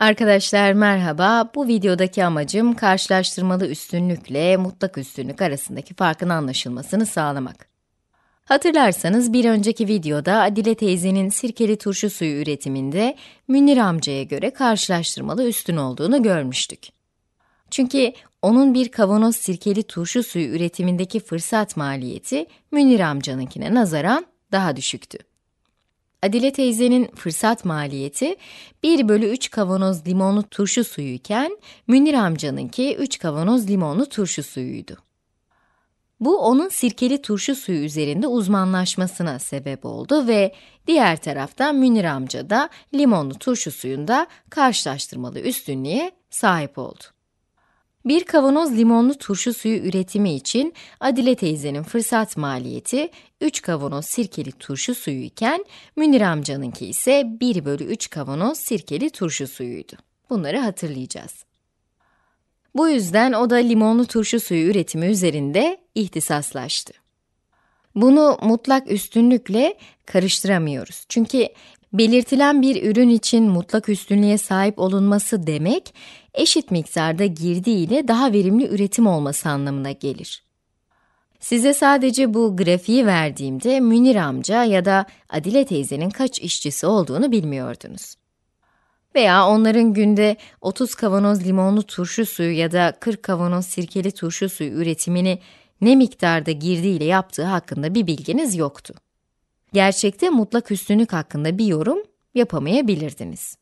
Arkadaşlar merhaba. Bu videodaki amacım karşılaştırmalı üstünlükle mutlak üstünlük arasındaki farkın anlaşılmasını sağlamak. Hatırlarsanız bir önceki videoda Adile teyzenin sirkeli turşu suyu üretiminde Münir amcaya göre karşılaştırmalı üstün olduğunu görmüştük. Çünkü onun bir kavanoz sirkeli turşu suyu üretimindeki fırsat maliyeti Münir amcanınkine nazaran daha düşüktü. Adile teyzenin fırsat maliyeti 1 bölü 3 kavanoz limonlu turşu suyu iken Münir amcanınki 3 kavanoz limonlu turşu suyuydu. Bu onun sirkeli turşu suyu üzerinde uzmanlaşmasına sebep oldu ve diğer taraftan Münir amca da limonlu turşu suyunda karşılaştırmalı üstünlüğe sahip oldu. Bir kavanoz limonlu turşu suyu üretimi için Adile teyzenin fırsat maliyeti 3 kavanoz sirkeli turşu suyu iken Münir amcanınki ise 1 bölü 3 kavanoz sirkeli turşu suyuydu. Bunları hatırlayacağız. Bu yüzden o da limonlu turşu suyu üretimi üzerinde ihtisaslaştı. Bunu mutlak üstünlükle karıştıramıyoruz. Çünkü belirtilen bir ürün için mutlak üstünlüğe sahip olunması demek, eşit miktarda girdi ile daha verimli üretim olması anlamına gelir. Size sadece bu grafiği verdiğimde Münir amca ya da Adile teyzenin kaç işçisi olduğunu bilmiyordunuz. Veya onların günde 30 kavanoz limonlu turşu suyu ya da 40 kavanoz sirkeli turşu suyu üretimini ne miktarda girdiğiyle yaptığı hakkında bir bilginiz yoktu. Gerçekte mutlak üstünlük hakkında bir yorum yapamayabilirdiniz.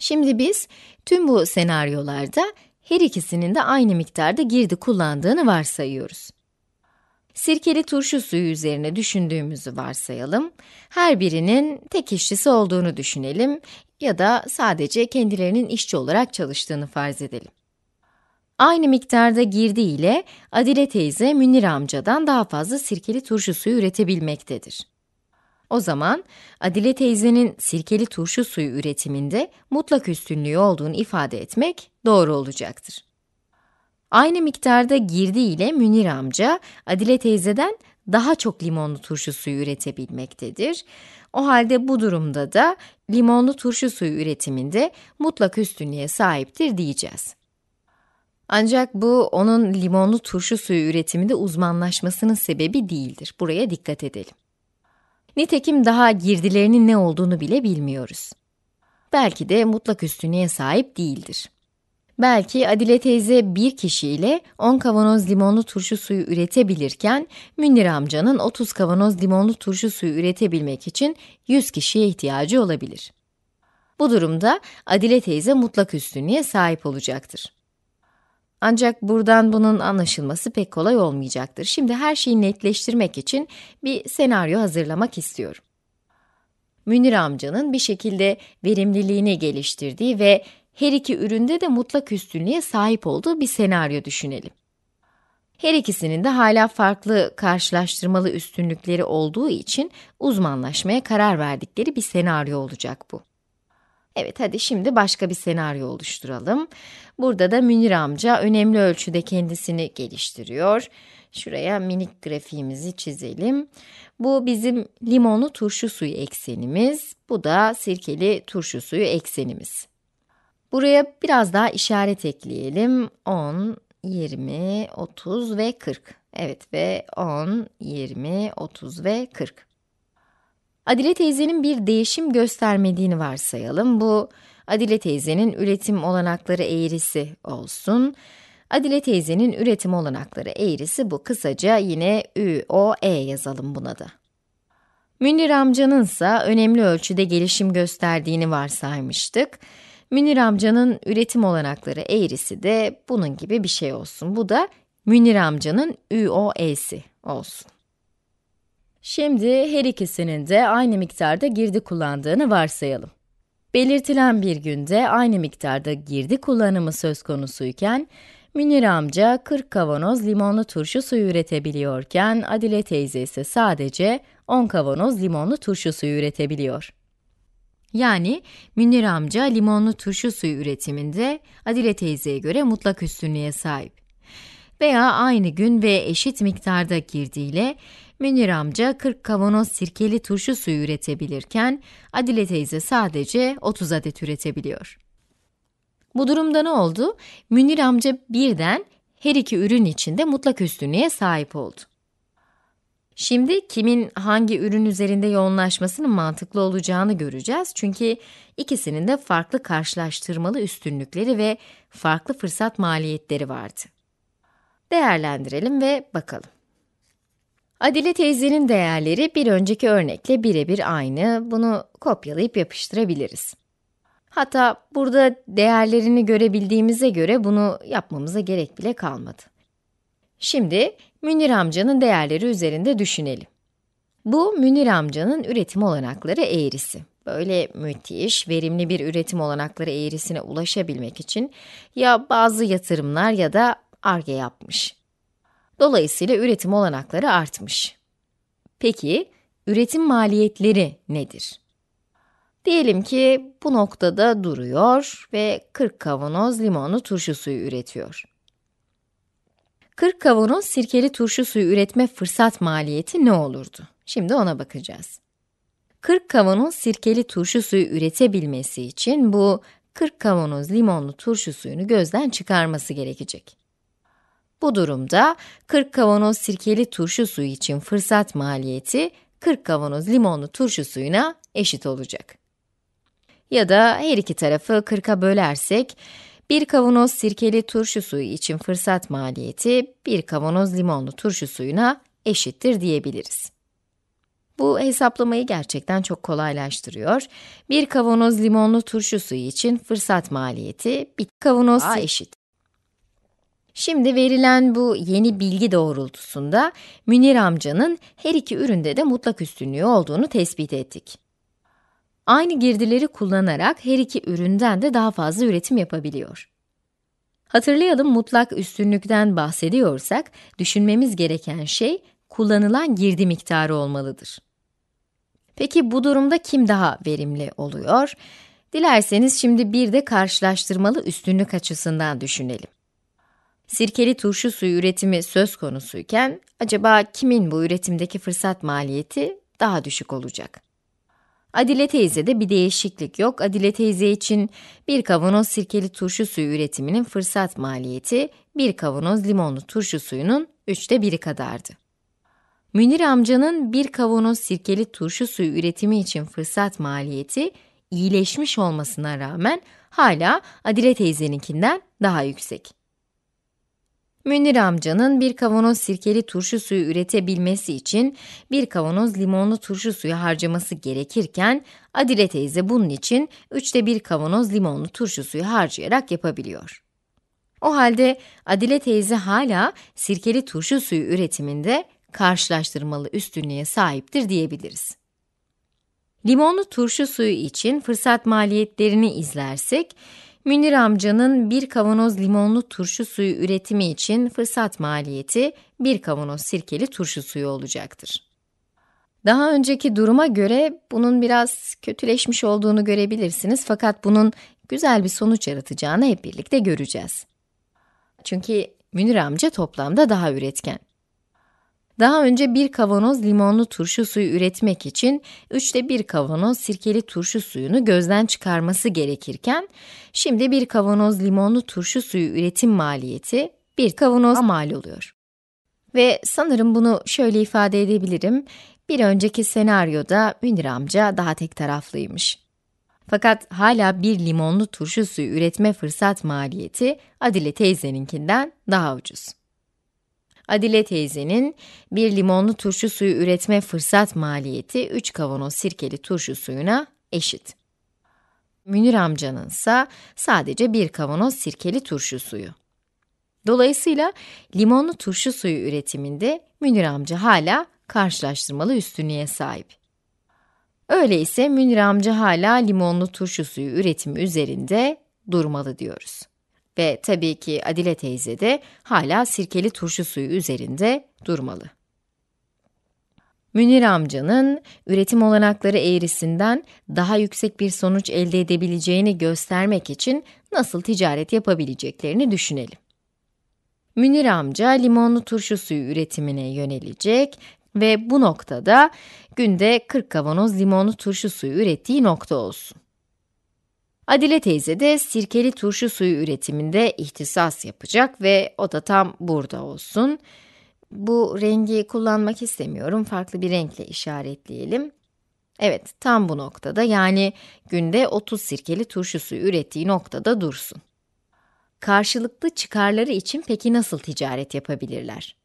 Şimdi biz tüm bu senaryolarda her ikisinin de aynı miktarda girdi kullandığını varsayıyoruz. Sirkeli turşu suyu üzerine düşündüğümüzü varsayalım. Her birinin tek işçisi olduğunu düşünelim ya da sadece kendilerinin işçi olarak çalıştığını farz edelim. Aynı miktarda girdi ile Adile teyze Münir amcadan daha fazla sirkeli turşu suyu üretebilmektedir. O zaman Adile teyzenin sirkeli turşu suyu üretiminde mutlak üstünlüğü olduğunu ifade etmek doğru olacaktır. Aynı miktarda girdi ile Münir amca Adile teyzeden daha çok limonlu turşu suyu üretebilmektedir. O halde bu durumda da limonlu turşu suyu üretiminde mutlak üstünlüğe sahiptir diyeceğiz. Ancak bu onun limonlu turşu suyu üretiminde uzmanlaşmasının sebebi değildir. Buraya dikkat edelim. Nitekim daha girdilerinin ne olduğunu bile bilmiyoruz. Belki de mutlak üstünlüğe sahip değildir. Belki Adile teyze bir kişiyle 10 kavanoz limonlu turşu suyu üretebilirken, Münir amcanın 30 kavanoz limonlu turşu suyu üretebilmek için 100 kişiye ihtiyacı olabilir. Bu durumda Adile teyze mutlak üstünlüğe sahip olacaktır. Ancak buradan bunun anlaşılması pek kolay olmayacaktır. Şimdi her şeyi netleştirmek için bir senaryo hazırlamak istiyorum. Münir amcanın bir şekilde verimliliğini geliştirdiği ve her iki üründe de mutlak üstünlüğe sahip olduğu bir senaryo düşünelim. Her ikisinin de hala farklı karşılaştırmalı üstünlükleri olduğu için uzmanlaşmaya karar verdikleri bir senaryo olacak bu. Evet hadi şimdi başka bir senaryo oluşturalım. Burada da Münir amca önemli ölçüde kendisini geliştiriyor. Şuraya minik grafiğimizi çizelim. Bu bizim limonlu turşu suyu eksenimiz. Bu da sirkeli turşu suyu eksenimiz. Buraya biraz daha işaret ekleyelim. 10, 20, 30 ve 40. Evet ve 10, 20, 30 ve 40. Adile teyzenin bir değişim göstermediğini varsayalım. Bu Adile teyzenin üretim olanakları eğrisi olsun. Adile teyzenin üretim olanakları eğrisi bu. Kısaca yine ÜOE yazalım buna da. Münir amcanınsa önemli ölçüde gelişim gösterdiğini varsaymıştık. Münir amcanın üretim olanakları eğrisi de bunun gibi bir şey olsun. Bu da Münir amcanın ÜOE'si olsun. Şimdi her ikisinin de aynı miktarda girdi kullandığını varsayalım. Belirtilen bir günde aynı miktarda girdi kullanımı söz konusuyken, Münir amca 40 kavanoz limonlu turşu suyu üretebiliyorken, Adile teyze ise sadece 10 kavanoz limonlu turşu suyu üretebiliyor. Yani Münir amca limonlu turşu suyu üretiminde Adile teyzeye göre mutlak üstünlüğe sahip. Veya aynı gün ve eşit miktarda girdiğiyle Münir amca 40 kavanoz sirkeli turşu suyu üretebilirken Adile teyze sadece 30 adet üretebiliyor. Bu durumda ne oldu? Münir amca birden her iki ürün içinde mutlak üstünlüğe sahip oldu. Şimdi kimin hangi ürün üzerinde yoğunlaşmasının mantıklı olacağını göreceğiz. Çünkü ikisinin de farklı karşılaştırmalı üstünlükleri ve farklı fırsat maliyetleri vardı. Değerlendirelim ve bakalım. Adile teyzenin değerleri bir önceki örnekle birebir aynı. Bunu kopyalayıp yapıştırabiliriz. Hatta burada değerlerini görebildiğimize göre bunu yapmamıza gerek bile kalmadı. Şimdi Münir amcanın değerleri üzerinde düşünelim. Bu Münir amcanın üretim olanakları eğrisi. Böyle müthiş, verimli bir üretim olanakları eğrisine ulaşabilmek için ya bazı yatırımlar ya da arge yapmış. Dolayısıyla üretim olanakları artmış. Peki, üretim maliyetleri nedir? Diyelim ki bu noktada duruyor ve 40 kavanoz limonlu turşu suyu üretiyor. 40 kavanoz sirkeli turşu suyu üretme fırsat maliyeti ne olurdu? Şimdi ona bakacağız. 40 kavanoz sirkeli turşu suyu üretebilmesi için bu 40 kavanoz limonlu turşu suyunu gözden çıkarması gerekecek. Bu durumda 40 kavanoz sirkeli turşu suyu için fırsat maliyeti 40 kavanoz limonlu turşu suyuna eşit olacak. Ya da her iki tarafı 40'a bölersek, 1 kavanoz sirkeli turşu suyu için fırsat maliyeti 1 kavanoz limonlu turşu suyuna eşittir diyebiliriz. Bu hesaplamayı gerçekten çok kolaylaştırıyor. 1 kavanoz limonlu turşu suyu için fırsat maliyeti 1 kavanoz eşit. Şimdi verilen bu yeni bilgi doğrultusunda Münir amcanın her iki üründe de mutlak üstünlüğü olduğunu tespit ettik. Aynı girdileri kullanarak her iki üründen de daha fazla üretim yapabiliyor. Hatırlayalım mutlak üstünlükten bahsediyorsak düşünmemiz gereken şey kullanılan girdi miktarı olmalıdır. Peki bu durumda kim daha verimli oluyor? Dilerseniz şimdi bir de karşılaştırmalı üstünlük açısından düşünelim sirkeli turşu suyu üretimi söz konusuyken acaba kimin bu üretimdeki fırsat maliyeti daha düşük olacak? Adile teyze de bir değişiklik yok. Adile teyze için bir kavanoz sirkeli turşu suyu üretiminin fırsat maliyeti bir kavanoz limonlu turşu suyunun üçte biri kadardı. Münir amcanın bir kavanoz sirkeli turşu suyu üretimi için fırsat maliyeti iyileşmiş olmasına rağmen hala Adile teyzeninkinden daha yüksek. Münir amcanın bir kavanoz sirkeli turşu suyu üretebilmesi için bir kavanoz limonlu turşu suyu harcaması gerekirken Adile teyze bunun için üçte bir kavanoz limonlu turşu suyu harcayarak yapabiliyor. O halde Adile teyze hala sirkeli turşu suyu üretiminde karşılaştırmalı üstünlüğe sahiptir diyebiliriz. Limonlu turşu suyu için fırsat maliyetlerini izlersek, Münir amcanın bir kavanoz limonlu turşu suyu üretimi için fırsat maliyeti bir kavanoz sirkeli turşu suyu olacaktır. Daha önceki duruma göre bunun biraz kötüleşmiş olduğunu görebilirsiniz fakat bunun güzel bir sonuç yaratacağını hep birlikte göreceğiz. Çünkü Münir amca toplamda daha üretken. Daha önce bir kavanoz limonlu turşu suyu üretmek için üçte bir kavanoz sirkeli turşu suyunu gözden çıkarması gerekirken, şimdi bir kavanoz limonlu turşu suyu üretim maliyeti bir kavanoz mal oluyor. Ve sanırım bunu şöyle ifade edebilirim. Bir önceki senaryoda Münir amca daha tek taraflıymış. Fakat hala bir limonlu turşu suyu üretme fırsat maliyeti Adile teyzeninkinden daha ucuz. Adile teyzenin bir limonlu turşu suyu üretme fırsat maliyeti 3 kavanoz sirkeli turşu suyuna eşit. Münir amcanın ise sadece bir kavanoz sirkeli turşu suyu. Dolayısıyla limonlu turşu suyu üretiminde Münir amca hala karşılaştırmalı üstünlüğe sahip. Öyleyse Münir amca hala limonlu turşu suyu üretimi üzerinde durmalı diyoruz. Ve tabii ki Adile teyze de hala sirkeli turşu suyu üzerinde durmalı. Münir amcanın üretim olanakları eğrisinden daha yüksek bir sonuç elde edebileceğini göstermek için nasıl ticaret yapabileceklerini düşünelim. Münir amca limonlu turşu suyu üretimine yönelecek ve bu noktada günde 40 kavanoz limonlu turşu suyu ürettiği nokta olsun. Adile teyze de sirkeli turşu suyu üretiminde ihtisas yapacak ve o da tam burada olsun. Bu rengi kullanmak istemiyorum. Farklı bir renkle işaretleyelim. Evet, tam bu noktada yani günde 30 sirkeli turşu suyu ürettiği noktada dursun. Karşılıklı çıkarları için peki nasıl ticaret yapabilirler?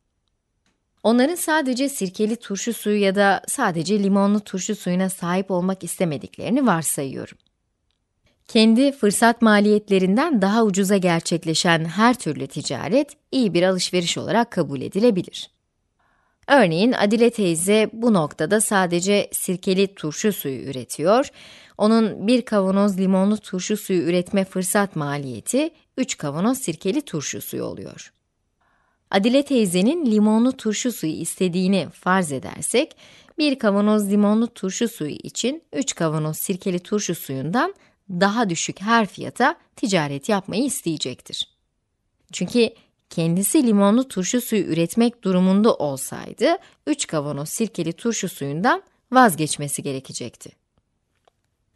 Onların sadece sirkeli turşu suyu ya da sadece limonlu turşu suyuna sahip olmak istemediklerini varsayıyorum. Kendi fırsat maliyetlerinden daha ucuza gerçekleşen her türlü ticaret iyi bir alışveriş olarak kabul edilebilir. Örneğin Adile teyze bu noktada sadece sirkeli turşu suyu üretiyor. Onun bir kavanoz limonlu turşu suyu üretme fırsat maliyeti 3 kavanoz sirkeli turşu suyu oluyor. Adile teyzenin limonlu turşu suyu istediğini farz edersek, bir kavanoz limonlu turşu suyu için 3 kavanoz sirkeli turşu suyundan daha düşük her fiyata ticaret yapmayı isteyecektir. Çünkü kendisi limonlu turşu suyu üretmek durumunda olsaydı 3 kavanoz sirkeli turşu suyundan vazgeçmesi gerekecekti.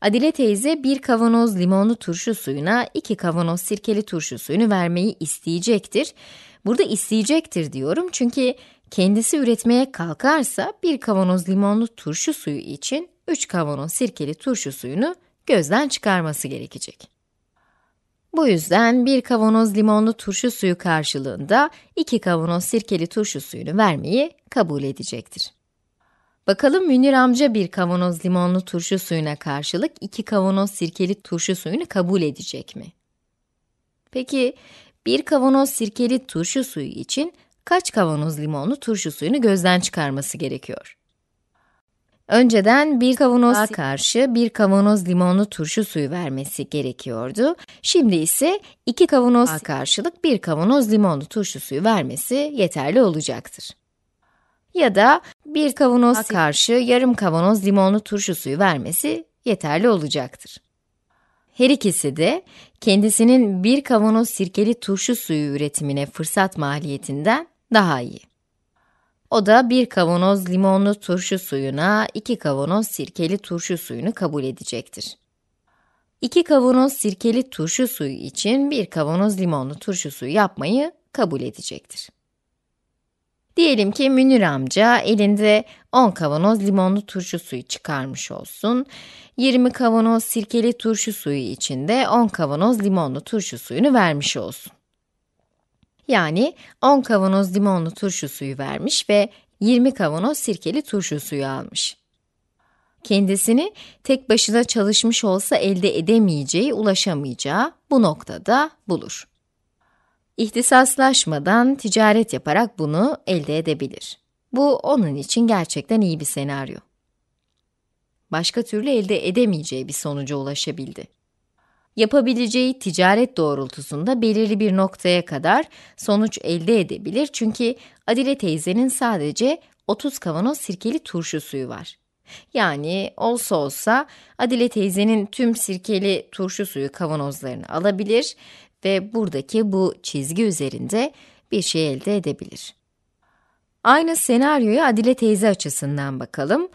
Adile teyze bir kavanoz limonlu turşu suyuna iki kavanoz sirkeli turşu suyunu vermeyi isteyecektir. Burada isteyecektir diyorum çünkü kendisi üretmeye kalkarsa bir kavanoz limonlu turşu suyu için 3 kavanoz sirkeli turşu suyunu gözden çıkarması gerekecek. Bu yüzden bir kavanoz limonlu turşu suyu karşılığında iki kavanoz sirkeli turşu suyunu vermeyi kabul edecektir. Bakalım Münir amca bir kavanoz limonlu turşu suyuna karşılık iki kavanoz sirkeli turşu suyunu kabul edecek mi? Peki bir kavanoz sirkeli turşu suyu için kaç kavanoz limonlu turşu suyunu gözden çıkarması gerekiyor? Önceden bir kavanoza karşı bir kavanoz limonlu turşu suyu vermesi gerekiyordu. Şimdi ise iki kavanoz karşılık bir kavanoz limonlu turşu suyu vermesi yeterli olacaktır. Ya da bir kavanoz karşı yarım kavanoz limonlu turşu suyu vermesi yeterli olacaktır. Her ikisi de kendisinin bir kavanoz sirkeli turşu suyu üretimine fırsat maliyetinden daha iyi. O da 1 kavanoz limonlu turşu suyuna 2 kavanoz sirkeli turşu suyunu kabul edecektir. 2 kavanoz sirkeli turşu suyu için 1 kavanoz limonlu turşu suyu yapmayı kabul edecektir. Diyelim ki Münir amca elinde 10 kavanoz limonlu turşu suyu çıkarmış olsun. 20 kavanoz sirkeli turşu suyu içinde 10 kavanoz limonlu turşu suyunu vermiş olsun. Yani 10 kavanoz limonlu turşu suyu vermiş ve 20 kavanoz sirkeli turşu suyu almış. Kendisini tek başına çalışmış olsa elde edemeyeceği, ulaşamayacağı bu noktada bulur. İhtisaslaşmadan ticaret yaparak bunu elde edebilir. Bu onun için gerçekten iyi bir senaryo. Başka türlü elde edemeyeceği bir sonuca ulaşabildi yapabileceği ticaret doğrultusunda belirli bir noktaya kadar sonuç elde edebilir. Çünkü Adile teyzenin sadece 30 kavanoz sirkeli turşu suyu var. Yani olsa olsa Adile teyzenin tüm sirkeli turşu suyu kavanozlarını alabilir ve buradaki bu çizgi üzerinde bir şey elde edebilir. Aynı senaryoyu Adile teyze açısından bakalım.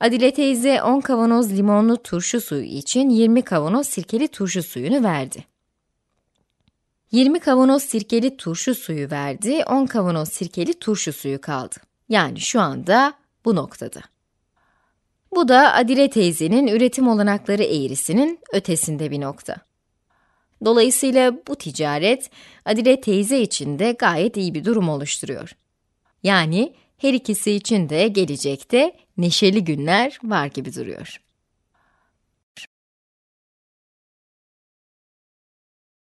Adile teyze 10 kavanoz limonlu turşu suyu için 20 kavanoz sirkeli turşu suyunu verdi. 20 kavanoz sirkeli turşu suyu verdi, 10 kavanoz sirkeli turşu suyu kaldı. Yani şu anda bu noktada. Bu da Adile teyzenin üretim olanakları eğrisinin ötesinde bir nokta. Dolayısıyla bu ticaret Adile teyze için de gayet iyi bir durum oluşturuyor. Yani her ikisi için de gelecekte neşeli günler var gibi duruyor.